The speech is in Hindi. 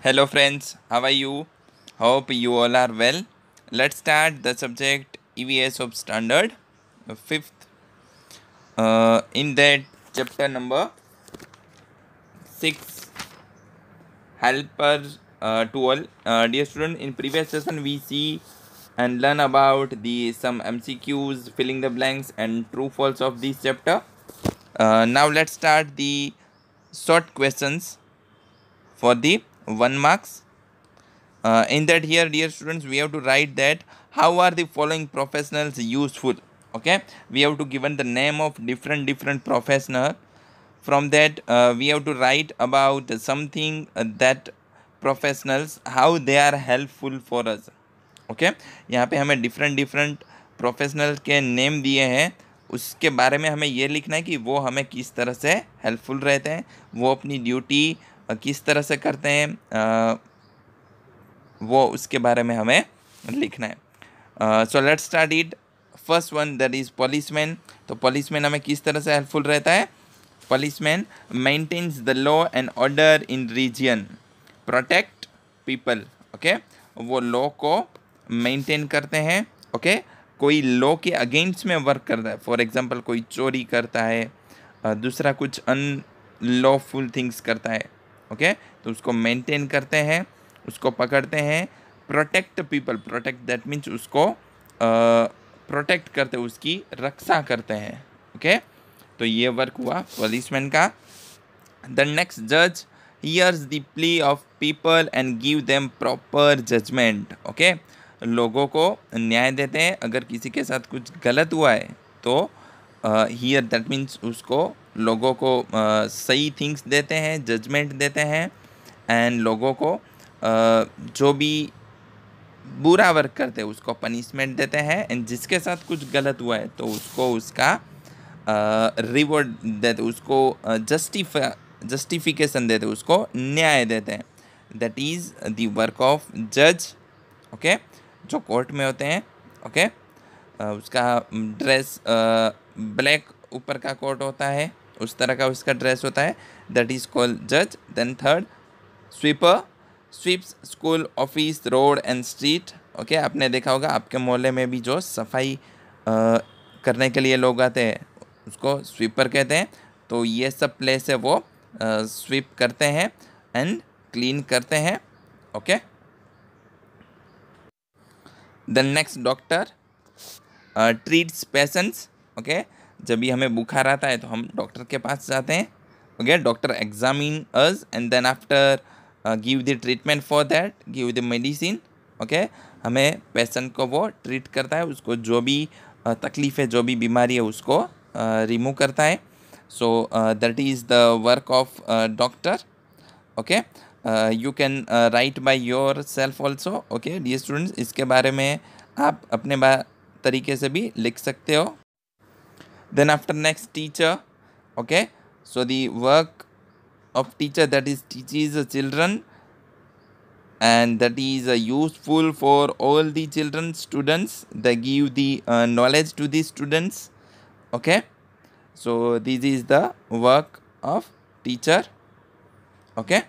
Hello friends, how are you? Hope you all are well. Let's start the subject EVS of standard, fifth. Uh, in that chapter number six, helper uh, tool. Uh, dear student, in previous session we see and learn about the some MCQs, filling the blanks, and true false of this chapter. Uh, now let's start the short questions for the one marks in that here dear students we have to write that how are the following professionals useful okay we have to given the name of different different professional from that we have to write about something that professionals how they are helpful for us okay यहाँ पे हमें डिफरेंट डिफरेंट प्रोफेशनल के नेम दिए हैं उसके बारे में हमें ये लिखना है कि वो हमें किस तरह से हेल्पफुल रहते हैं वो अपनी ड्यूटी किस तरह से करते हैं वो उसके बारे में हमें लिखना है so let start it first one that is policeman तो पॉलिसमैन हमें किस तरह से हेल्पफुल रहता है policeman maintains the law and order in region protect people okay वो लॉ को मेंटेन करते हैं ओके okay? कोई लॉ के अगेंस्ट में वर्क करता है फॉर एग्जाम्पल कोई चोरी करता है दूसरा कुछ अनलॉफुल थिंग्स करता है ओके तो उसको मेंटेन करते हैं उसको पकड़ते हैं protect people protect that means उसको प्रोटेक्ट करते उसकी रक्षा करते हैं ओके तो ये वर्क हुआ पुलिसमैन का द नेक्स्ट जज hears the plea of people and give them proper judgement okay लोगों को न्याय देते हैं अगर किसी के साथ कुछ गलत हुआ है तो हियर दैट मीन्स उसको लोगों को सही थिंग्स देते हैं जजमेंट देते हैं एंड लोगों को जो भी बुरा वर्क करते हैं उसको पनिशमेंट देते हैं एंड जिसके साथ कुछ गलत हुआ है तो उसको उसका रिवॉर्ड देते उसको जस्टिफा जस्टिफिकेशन देते उसको न्याय देते हैं that is the work of जज ओके जो कोर्ट में होते हैं ओके okay? उसका ड्रेस ब्लैक ऊपर का कोट होता है उस तरह का उसका ड्रेस होता है दैट इज़ कॉल्ड जज then third sweeper sweeps school office road and street okay आपने देखा होगा आपके मोहल्ले में भी जो सफाई आ, करने के लिए लोग आते हैं उसको स्वीपर कहते हैं तो ये सब प्लेस है वो आ, स्वीप करते हैं एंड क्लीन करते हैं okay then next doctor treats patients okay जब भी हमें बुखार आता है तो हम डॉक्टर के पास जाते हैं okay doctor examine us and then after give the treatment for that give the medicine okay हमें पेशेंट को वो ट्रीट करता है उसको जो भी uh, तकलीफ़ है जो भी बीमारी है उसको रिमूव uh, करता है so that is the work of doctor okay you can write by yourself also okay the students इसके बारे में आप अपने तरीके से भी लिख सकते हो then after next teacher okay so the work of teacher that is teaches the children and that is uh, useful for all the children students they give the uh, knowledge to the students okay so this is the work of teacher okay